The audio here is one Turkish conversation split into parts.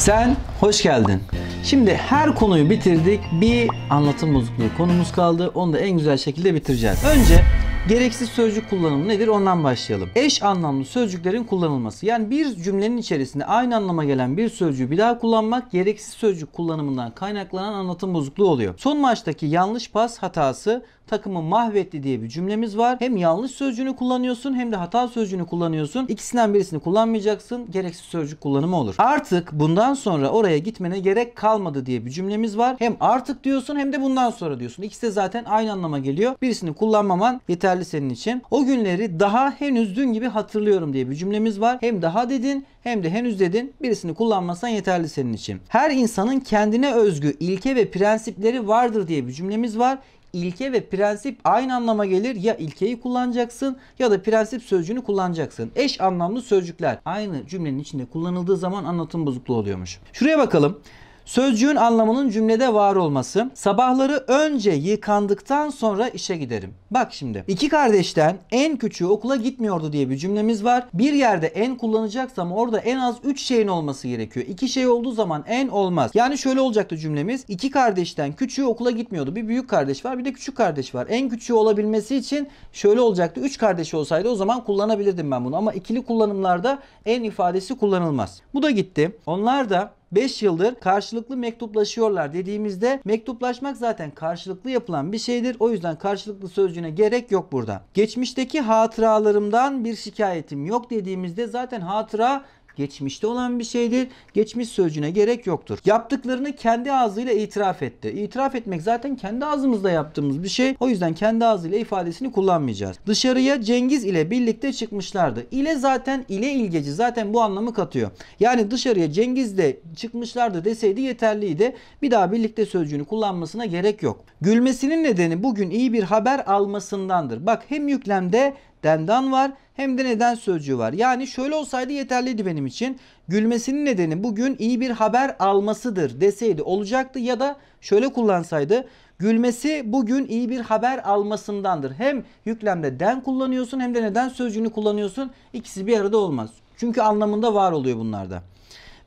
Sen hoş geldin. Şimdi her konuyu bitirdik. Bir anlatım bozukluğu konumuz kaldı. Onu da en güzel şekilde bitireceğiz. Önce Gereksiz sözcük kullanımı nedir? Ondan başlayalım. Eş anlamlı sözcüklerin kullanılması. Yani bir cümlenin içerisinde aynı anlama gelen bir sözcüğü bir daha kullanmak gereksiz sözcük kullanımından kaynaklanan anlatım bozukluğu oluyor. Son maçtaki yanlış pas hatası takımı mahvetti diye bir cümlemiz var. Hem yanlış sözcüğünü kullanıyorsun hem de hata sözcüğünü kullanıyorsun. İkisinden birisini kullanmayacaksın. Gereksiz sözcük kullanımı olur. Artık bundan sonra oraya gitmene gerek kalmadı diye bir cümlemiz var. Hem artık diyorsun hem de bundan sonra diyorsun. İkisi de zaten aynı anlama geliyor. Birisini kullanmaman yeter geçerli senin için. O günleri daha henüz dün gibi hatırlıyorum diye bir cümlemiz var. Hem daha dedin hem de henüz dedin birisini kullanmasan yeterli senin için. Her insanın kendine özgü ilke ve prensipleri vardır diye bir cümlemiz var ilke ve prensip aynı anlama gelir. Ya ilkeyi kullanacaksın ya da prensip sözcüğünü kullanacaksın. Eş anlamlı sözcükler aynı cümlenin içinde kullanıldığı zaman anlatım bozukluğu oluyormuş. Şuraya bakalım. Sözcüğün anlamının cümlede var olması. Sabahları önce yıkandıktan sonra işe giderim. Bak şimdi. iki kardeşten en küçüğü okula gitmiyordu diye bir cümlemiz var. Bir yerde en kullanacaksam orada en az 3 şeyin olması gerekiyor. İki şey olduğu zaman en olmaz. Yani şöyle olacaktı cümlemiz. İki kardeşten küçüğü okula gitmiyordu. Bir büyük kardeş var bir de küçük kardeş var. En küçüğü olabilmesi için şöyle olacaktı. 3 kardeş olsaydı o zaman kullanabilirdim ben bunu. Ama ikili kullanımlarda en ifadesi kullanılmaz. Bu da gitti. Onlar da 5 yıldır karşılıklı mektuplaşıyorlar dediğimizde mektuplaşmak zaten karşılıklı yapılan bir şeydir. O yüzden karşılıklı sözcüğüne gerek yok burada. Geçmişteki hatıralarımdan bir şikayetim yok dediğimizde zaten hatıra geçmişte olan bir şeydir. Geçmiş sözcüğüne gerek yoktur. Yaptıklarını kendi ağzıyla itiraf etti. İtiraf etmek zaten kendi ağzımızda yaptığımız bir şey. O yüzden kendi ağzıyla ifadesini kullanmayacağız. Dışarıya Cengiz ile birlikte çıkmışlardı. İle zaten ile ilgeci zaten bu anlamı katıyor. Yani dışarıya Cengiz de çıkmışlardı deseydi yeterliydi. Bir daha birlikte sözcüğünü kullanmasına gerek yok. Gülmesinin nedeni bugün iyi bir haber almasındandır. Bak hem yüklemde dendan var hem de neden sözcüğü var. Yani şöyle olsaydı yeterliydi benim için. Gülmesinin nedeni bugün iyi bir haber almasıdır deseydi olacaktı ya da şöyle kullansaydı. Gülmesi bugün iyi bir haber almasındandır. Hem yüklemde den kullanıyorsun hem de neden sözcüğünü kullanıyorsun. İkisi bir arada olmaz. Çünkü anlamında var oluyor bunlarda.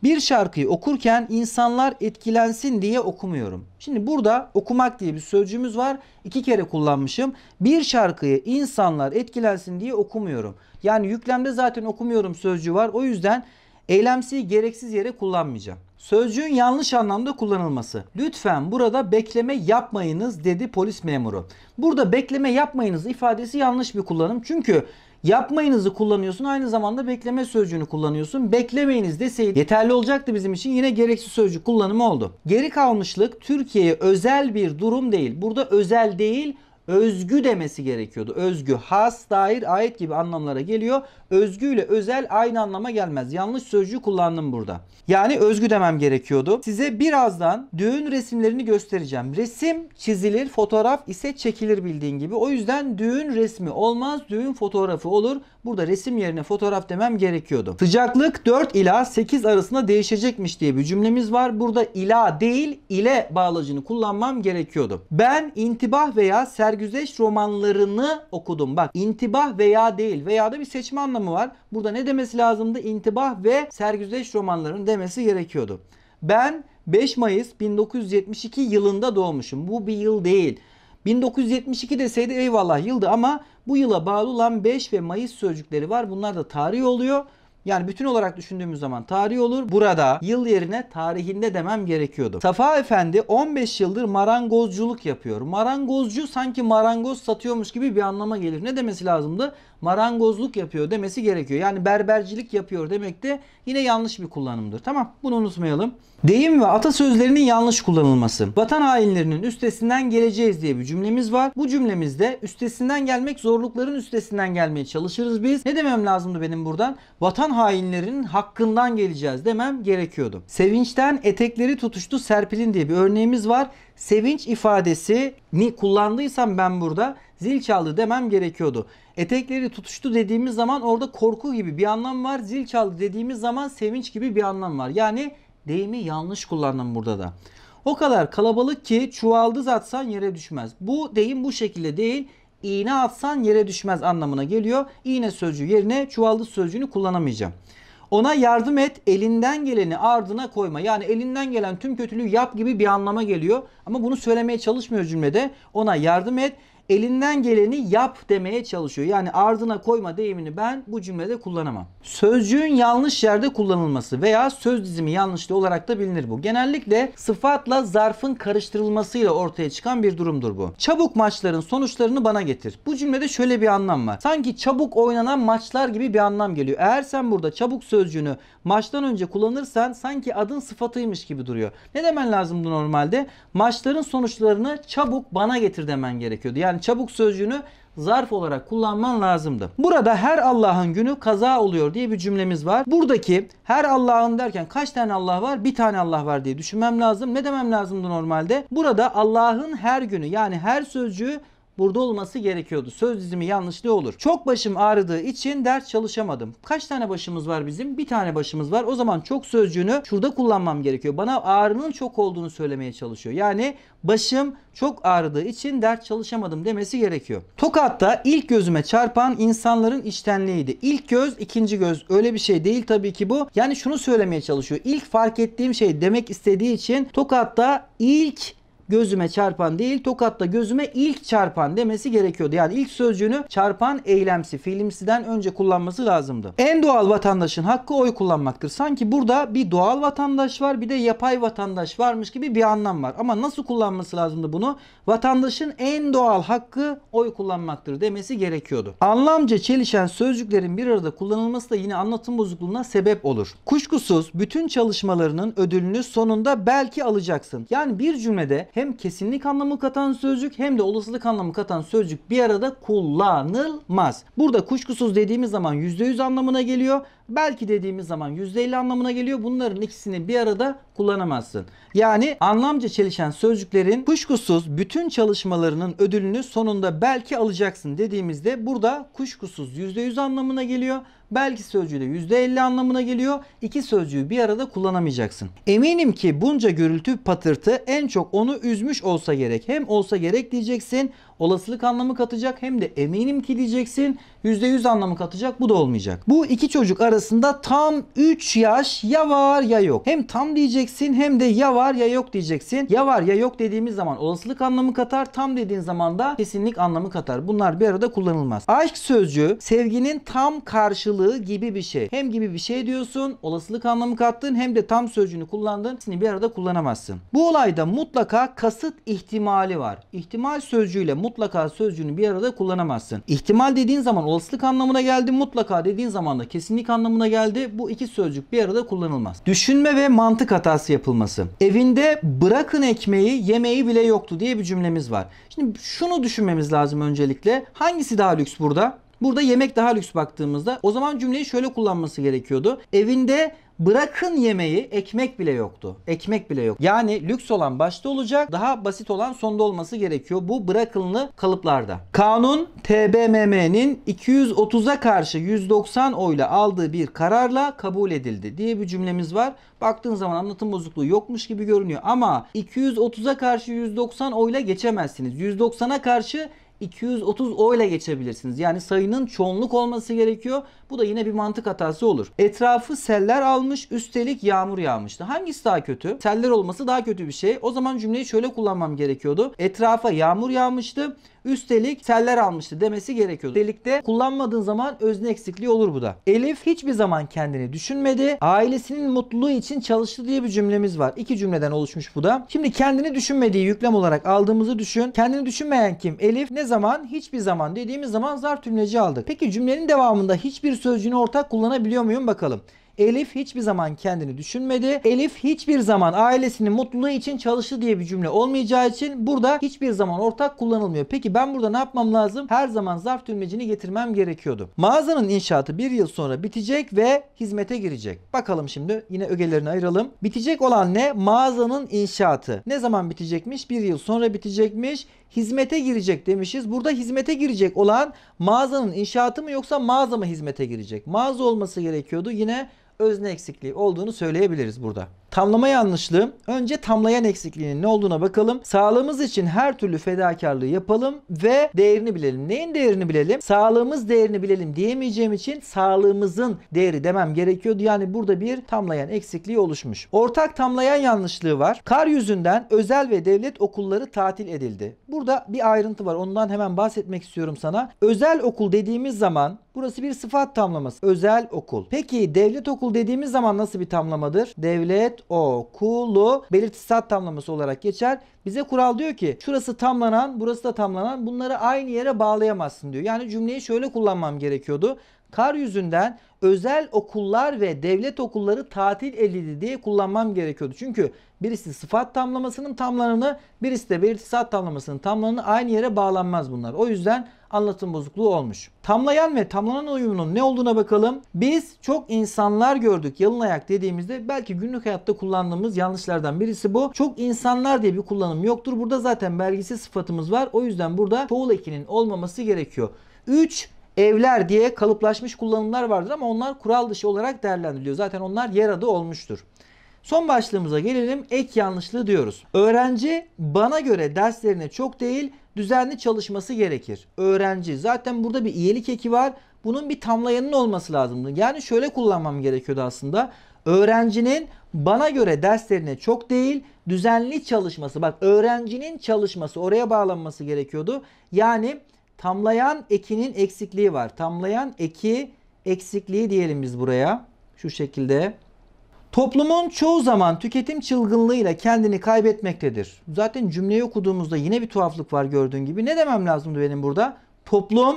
Bir şarkıyı okurken insanlar etkilensin diye okumuyorum. Şimdi burada okumak diye bir sözcüğümüz var. İki kere kullanmışım. Bir şarkıyı insanlar etkilensin diye okumuyorum. Yani yüklemde zaten okumuyorum sözcüğü var. O yüzden eylemsiyi gereksiz yere kullanmayacağım. Sözcüğün yanlış anlamda kullanılması. Lütfen burada bekleme yapmayınız dedi polis memuru. Burada bekleme yapmayınız ifadesi yanlış bir kullanım. Çünkü Yapmayınızı kullanıyorsun. Aynı zamanda bekleme sözcüğünü kullanıyorsun. Beklemeyiniz deseydi yeterli olacaktı bizim için. Yine gereksiz sözcük kullanımı oldu. Geri kalmışlık Türkiye'ye özel bir durum değil. Burada özel değil özgü demesi gerekiyordu. Özgü, has, dair, ait gibi anlamlara geliyor. Özgü ile özel aynı anlama gelmez. Yanlış sözcüğü kullandım burada. Yani özgü demem gerekiyordu. Size birazdan düğün resimlerini göstereceğim. Resim çizilir, fotoğraf ise çekilir bildiğin gibi. O yüzden düğün resmi olmaz, düğün fotoğrafı olur. Burada resim yerine fotoğraf demem gerekiyordu. Sıcaklık 4 ila 8 arasında değişecekmiş diye bir cümlemiz var. Burada ila değil ile bağlacını kullanmam gerekiyordu. Ben intibah veya ser Enver Güzeş romanlarını okudum. Bak intibah veya değil veya da bir seçme anlamı var. Burada ne demesi lazımdı? İntibah ve sergüzeş romanlarının demesi gerekiyordu. Ben 5 Mayıs 1972 yılında doğmuşum. Bu bir yıl değil. 1972 deseydi eyvallah yıldı ama bu yıla bağlı olan 5 ve Mayıs sözcükleri var. Bunlar da tarih oluyor. Yani bütün olarak düşündüğümüz zaman tarih olur. Burada yıl yerine tarihinde demem gerekiyordu. Safa Efendi 15 yıldır marangozculuk yapıyor. Marangozcu sanki marangoz satıyormuş gibi bir anlama gelir. Ne demesi lazımdı? marangozluk yapıyor demesi gerekiyor. Yani berbercilik yapıyor demek de yine yanlış bir kullanımdır. Tamam bunu unutmayalım. Deyim ve atasözlerinin yanlış kullanılması. Vatan hainlerinin üstesinden geleceğiz diye bir cümlemiz var. Bu cümlemizde üstesinden gelmek zorlukların üstesinden gelmeye çalışırız biz. Ne demem lazımdı benim buradan? Vatan hainlerinin hakkından geleceğiz demem gerekiyordu. Sevinçten etekleri tutuştu serpilin diye bir örneğimiz var. Sevinç ifadesi ni kullandıysam ben burada zil çaldı demem gerekiyordu. Etekleri tutuştu dediğimiz zaman orada korku gibi bir anlam var. Zil çaldı dediğimiz zaman sevinç gibi bir anlam var. Yani deyimi yanlış kullandım burada da. O kadar kalabalık ki çuvaldız atsan yere düşmez. Bu deyim bu şekilde değil. İğne atsan yere düşmez anlamına geliyor. İğne sözcüğü yerine çuvaldız sözcüğünü kullanamayacağım. Ona yardım et, elinden geleni ardına koyma. Yani elinden gelen tüm kötülüğü yap gibi bir anlama geliyor. Ama bunu söylemeye çalışmıyor cümlede. Ona yardım et, elinden geleni yap demeye çalışıyor. Yani ardına koyma deyimini ben bu cümlede kullanamam. Sözcüğün yanlış yerde kullanılması veya söz dizimi yanlışlığı olarak da bilinir bu. Genellikle sıfatla zarfın karıştırılmasıyla ortaya çıkan bir durumdur bu. Çabuk maçların sonuçlarını bana getir. Bu cümlede şöyle bir anlam var. Sanki çabuk oynanan maçlar gibi bir anlam geliyor. Eğer sen burada çabuk sözcüğünü maçtan önce kullanırsan sanki adın sıfatıymış gibi duruyor. Ne demen lazımdı normalde? Maçların sonuçlarını çabuk bana getir demen gerekiyordu. Yani yani çabuk sözcüğünü zarf olarak kullanman lazımdı. Burada her Allah'ın günü kaza oluyor diye bir cümlemiz var. Buradaki her Allah'ın derken kaç tane Allah var? Bir tane Allah var diye düşünmem lazım. Ne demem lazımdı normalde? Burada Allah'ın her günü yani her sözcüğü burada olması gerekiyordu. Söz dizimi yanlışlığı olur. Çok başım ağrıdığı için ders çalışamadım. Kaç tane başımız var bizim? Bir tane başımız var. O zaman çok sözcüğünü şurada kullanmam gerekiyor. Bana ağrının çok olduğunu söylemeye çalışıyor. Yani başım çok ağrıdığı için ders çalışamadım demesi gerekiyor. Tokat'ta ilk gözüme çarpan insanların iştenliğiydi. İlk göz, ikinci göz öyle bir şey değil tabii ki bu. Yani şunu söylemeye çalışıyor. İlk fark ettiğim şey demek istediği için Tokat'ta ilk gözüme çarpan değil tokatta gözüme ilk çarpan demesi gerekiyordu. Yani ilk sözcüğünü çarpan eylemsi fiilimsiden önce kullanması lazımdı. En doğal vatandaşın hakkı oy kullanmaktır. Sanki burada bir doğal vatandaş var bir de yapay vatandaş varmış gibi bir anlam var. Ama nasıl kullanması lazımdı bunu? Vatandaşın en doğal hakkı oy kullanmaktır demesi gerekiyordu. Anlamca çelişen sözcüklerin bir arada kullanılması da yine anlatım bozukluğuna sebep olur. Kuşkusuz bütün çalışmalarının ödülünü sonunda belki alacaksın. Yani bir cümlede hem hem kesinlik anlamı katan sözcük hem de olasılık anlamı katan sözcük bir arada kullanılmaz. Burada kuşkusuz dediğimiz zaman %100 anlamına geliyor. Belki dediğimiz zaman %50 anlamına geliyor. Bunların ikisini bir arada kullanamazsın. Yani anlamca çelişen sözcüklerin kuşkusuz bütün çalışmalarının ödülünü sonunda belki alacaksın dediğimizde burada kuşkusuz %100 anlamına geliyor. Belki sözcüğü de %50 anlamına geliyor. İki sözcüğü bir arada kullanamayacaksın. Eminim ki bunca gürültü patırtı en çok onu üzmüş olsa gerek. Hem olsa gerek diyeceksin. Olasılık anlamı katacak hem de eminim ki diyeceksin. %100 anlamı katacak bu da olmayacak. Bu iki çocuk arasında tam 3 yaş ya var ya yok. Hem tam diyeceksin hem de ya var ya yok diyeceksin. Ya var ya yok dediğimiz zaman olasılık anlamı katar. Tam dediğin zaman da kesinlik anlamı katar. Bunlar bir arada kullanılmaz. Aşk sözcüğü sevginin tam karşılığı gibi bir şey. Hem gibi bir şey diyorsun olasılık anlamı kattın hem de tam sözcüğünü kullandın. seni bir arada kullanamazsın. Bu olayda mutlaka kasıt ihtimali var. İhtimal sözcüğüyle mutlaka sözcüğünü bir arada kullanamazsın. İhtimal dediğin zaman olasılık anlamına geldi. Mutlaka dediğin zaman da kesinlik anlamına geldi. Bu iki sözcük bir arada kullanılmaz. Düşünme ve mantık hatası yapılması. Evinde bırakın ekmeği yemeği bile yoktu diye bir cümlemiz var. Şimdi şunu düşünmemiz lazım öncelikle. Hangisi daha lüks burada? Burada yemek daha lüks baktığımızda o zaman cümleyi şöyle kullanması gerekiyordu. Evinde Bırakın yemeği ekmek bile yoktu. Ekmek bile yok. Yani lüks olan başta olacak. Daha basit olan sonda olması gerekiyor. Bu bırakınlı kalıplarda. Kanun TBMM'nin 230'a karşı 190 oyla aldığı bir kararla kabul edildi diye bir cümlemiz var. Baktığın zaman anlatım bozukluğu yokmuş gibi görünüyor ama 230'a karşı 190 oyla geçemezsiniz. 190'a karşı 230 oyla geçebilirsiniz. Yani sayının çoğunluk olması gerekiyor. Bu da yine bir mantık hatası olur. Etrafı seller almış üstelik yağmur yağmıştı. Hangisi daha kötü? Seller olması daha kötü bir şey. O zaman cümleyi şöyle kullanmam gerekiyordu. Etrafa yağmur yağmıştı. Üstelik seller almıştı demesi gerekiyordu. Üstelik de kullanmadığın zaman özne eksikliği olur bu da. Elif hiçbir zaman kendini düşünmedi. Ailesinin mutluluğu için çalıştı diye bir cümlemiz var. İki cümleden oluşmuş bu da. Şimdi kendini düşünmediği yüklem olarak aldığımızı düşün. Kendini düşünmeyen kim? Elif ne zaman zaman? Hiçbir zaman dediğimiz zaman zarf tümleci aldık. Peki cümlenin devamında hiçbir sözcüğünü ortak kullanabiliyor muyum bakalım. Elif hiçbir zaman kendini düşünmedi. Elif hiçbir zaman ailesinin mutluluğu için çalıştı diye bir cümle olmayacağı için burada hiçbir zaman ortak kullanılmıyor. Peki ben burada ne yapmam lazım? Her zaman zarf tümlecini getirmem gerekiyordu. Mağazanın inşaatı bir yıl sonra bitecek ve hizmete girecek. Bakalım şimdi yine ögelerini ayıralım. Bitecek olan ne? Mağazanın inşaatı. Ne zaman bitecekmiş? Bir yıl sonra bitecekmiş hizmete girecek demişiz. Burada hizmete girecek olan mağazanın inşaatı mı yoksa mağaza mı hizmete girecek? Mağaza olması gerekiyordu. Yine özne eksikliği olduğunu söyleyebiliriz burada. Tamlama yanlışlığı. Önce tamlayan eksikliğinin ne olduğuna bakalım. Sağlığımız için her türlü fedakarlığı yapalım ve değerini bilelim. Neyin değerini bilelim? Sağlığımız değerini bilelim diyemeyeceğim için sağlığımızın değeri demem gerekiyordu. Yani burada bir tamlayan eksikliği oluşmuş. Ortak tamlayan yanlışlığı var. Kar yüzünden özel ve devlet okulları tatil edildi. Burada bir ayrıntı var. Ondan hemen bahsetmek istiyorum sana. Özel okul dediğimiz zaman burası bir sıfat tamlaması. Özel okul. Peki devlet okul dediğimiz zaman nasıl bir tamlamadır? Devlet okulu belirtisat tamlaması olarak geçer. Bize kural diyor ki şurası tamlanan burası da tamlanan bunları aynı yere bağlayamazsın diyor. Yani cümleyi şöyle kullanmam gerekiyordu. Kar yüzünden özel okullar ve devlet okulları tatil edildi diye kullanmam gerekiyordu. Çünkü birisi sıfat tamlamasının tamlanını birisi de belirtisat tamlamasının tamlanını aynı yere bağlanmaz bunlar. O yüzden anlatım bozukluğu olmuş. Tamlayan ve tamlanan uyumunun ne olduğuna bakalım. Biz çok insanlar gördük yalın ayak dediğimizde belki günlük hayatta kullandığımız yanlışlardan birisi bu. Çok insanlar diye bir kullanım yoktur. Burada zaten belgisi sıfatımız var. O yüzden burada çoğul ekinin olmaması gerekiyor. 3 evler diye kalıplaşmış kullanımlar vardır ama onlar kural dışı olarak değerlendiriliyor. Zaten onlar yer adı olmuştur. Son başlığımıza gelelim. Ek yanlışlığı diyoruz. Öğrenci bana göre derslerine çok değil düzenli çalışması gerekir. Öğrenci zaten burada bir iyilik eki var. Bunun bir tamlayanın olması lazım. Yani şöyle kullanmam gerekiyordu aslında. Öğrencinin bana göre derslerine çok değil düzenli çalışması. Bak öğrencinin çalışması oraya bağlanması gerekiyordu. Yani tamlayan ekinin eksikliği var. Tamlayan eki eksikliği diyelim biz buraya. Şu şekilde Toplumun çoğu zaman tüketim çılgınlığıyla kendini kaybetmektedir. Zaten cümleyi okuduğumuzda yine bir tuhaflık var gördüğün gibi. Ne demem lazımdı benim burada? Toplum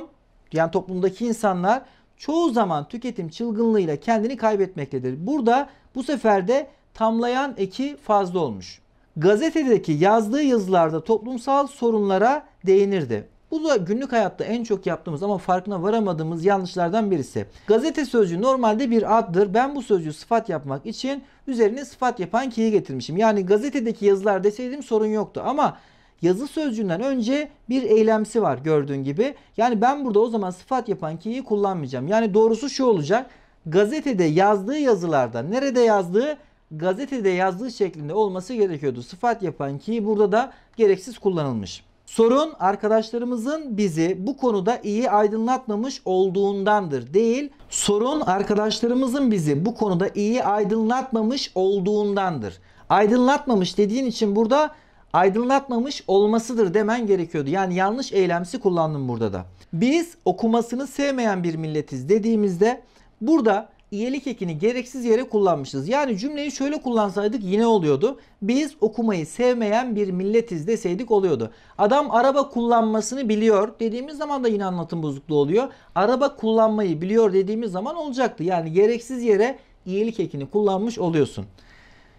yani toplumdaki insanlar çoğu zaman tüketim çılgınlığıyla kendini kaybetmektedir. Burada bu sefer de tamlayan eki fazla olmuş. Gazetedeki yazdığı yazılarda toplumsal sorunlara değinirdi. Bu da günlük hayatta en çok yaptığımız ama farkına varamadığımız yanlışlardan birisi. Gazete sözcüğü normalde bir addır. Ben bu sözcüğü sıfat yapmak için üzerine sıfat yapan ki'yi getirmişim. Yani gazetedeki yazılar deseydim sorun yoktu ama yazı sözcüğünden önce bir eylemsi var gördüğün gibi. Yani ben burada o zaman sıfat yapan ki'yi kullanmayacağım. Yani doğrusu şu olacak. Gazetede yazdığı yazılarda nerede yazdığı gazetede yazdığı şeklinde olması gerekiyordu. Sıfat yapan ki burada da gereksiz kullanılmış. Sorun arkadaşlarımızın bizi bu konuda iyi aydınlatmamış olduğundandır değil. Sorun arkadaşlarımızın bizi bu konuda iyi aydınlatmamış olduğundandır. Aydınlatmamış dediğin için burada aydınlatmamış olmasıdır demen gerekiyordu. Yani yanlış eylemsi kullandım burada da. Biz okumasını sevmeyen bir milletiz dediğimizde burada iyilik ekini gereksiz yere kullanmışız. Yani cümleyi şöyle kullansaydık yine oluyordu. Biz okumayı sevmeyen bir milletiz deseydik oluyordu. Adam araba kullanmasını biliyor dediğimiz zaman da yine anlatım bozukluğu oluyor. Araba kullanmayı biliyor dediğimiz zaman olacaktı. Yani gereksiz yere iyilik ekini kullanmış oluyorsun.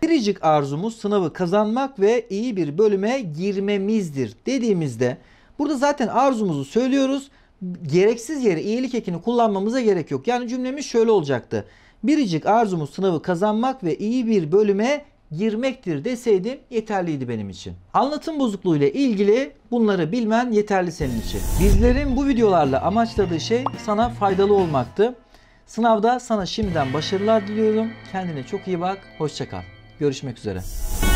Biricik arzumuz sınavı kazanmak ve iyi bir bölüme girmemizdir dediğimizde burada zaten arzumuzu söylüyoruz gereksiz yere iyilik ekini kullanmamıza gerek yok. Yani cümlemiz şöyle olacaktı. Biricik arzumuz sınavı kazanmak ve iyi bir bölüme girmektir deseydim yeterliydi benim için. Anlatım bozukluğu ile ilgili bunları bilmen yeterli senin için. Bizlerin bu videolarla amaçladığı şey sana faydalı olmaktı. Sınavda sana şimdiden başarılar diliyorum. Kendine çok iyi bak. Hoşçakal. Görüşmek üzere.